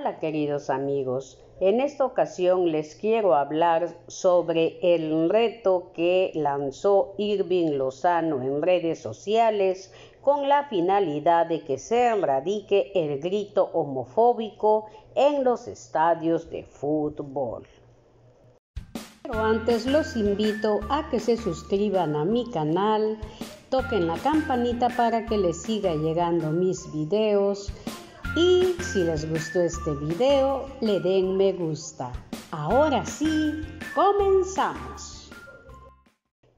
Hola queridos amigos, en esta ocasión les quiero hablar sobre el reto que lanzó Irving Lozano en redes sociales con la finalidad de que se erradique el grito homofóbico en los estadios de fútbol. Pero antes los invito a que se suscriban a mi canal, toquen la campanita para que les siga llegando mis videos y si les gustó este video, le den me gusta. Ahora sí, comenzamos.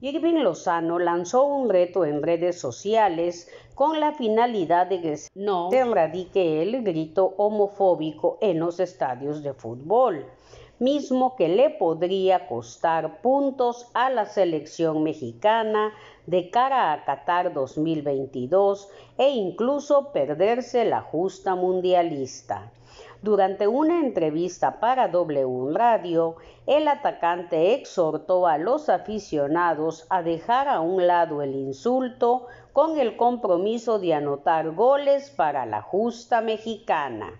Irving Lozano lanzó un reto en redes sociales con la finalidad de que no se erradique el grito homofóbico en los estadios de fútbol mismo que le podría costar puntos a la selección mexicana de cara a Qatar 2022 e incluso perderse la justa mundialista. Durante una entrevista para W Radio, el atacante exhortó a los aficionados a dejar a un lado el insulto con el compromiso de anotar goles para la justa mexicana.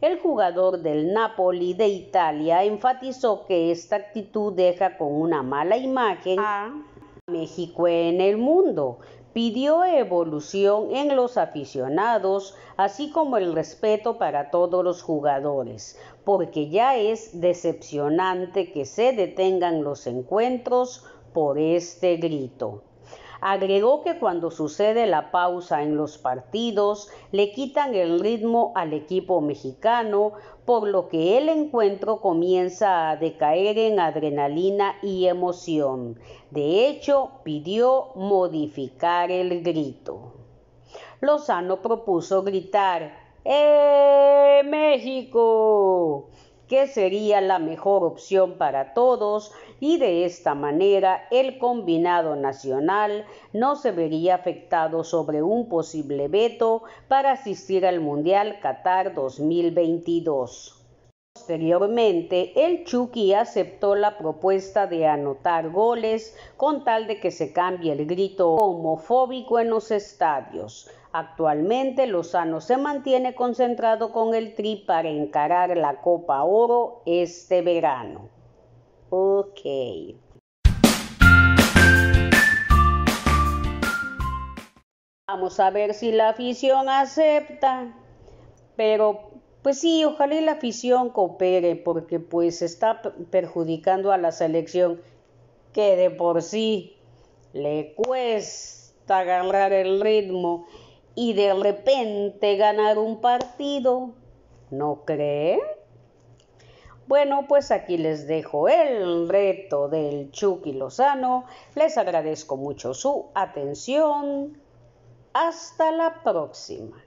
El jugador del Napoli de Italia enfatizó que esta actitud deja con una mala imagen ah. a México en el mundo. Pidió evolución en los aficionados, así como el respeto para todos los jugadores, porque ya es decepcionante que se detengan los encuentros por este grito. Agregó que cuando sucede la pausa en los partidos, le quitan el ritmo al equipo mexicano, por lo que el encuentro comienza a decaer en adrenalina y emoción. De hecho, pidió modificar el grito. Lozano propuso gritar ¡Eh, México! que sería la mejor opción para todos y de esta manera el combinado nacional no se vería afectado sobre un posible veto para asistir al Mundial Qatar 2022. Posteriormente, el Chucky aceptó la propuesta de anotar goles con tal de que se cambie el grito homofóbico en los estadios. Actualmente Lozano se mantiene concentrado con el Tri para encarar la Copa Oro este verano. Ok. Vamos a ver si la afición acepta. Pero pues sí, ojalá la afición coopere porque pues está perjudicando a la selección que de por sí le cuesta agarrar el ritmo y de repente ganar un partido. ¿No cree? Bueno, pues aquí les dejo el reto del Chucky Lozano. Les agradezco mucho su atención. Hasta la próxima.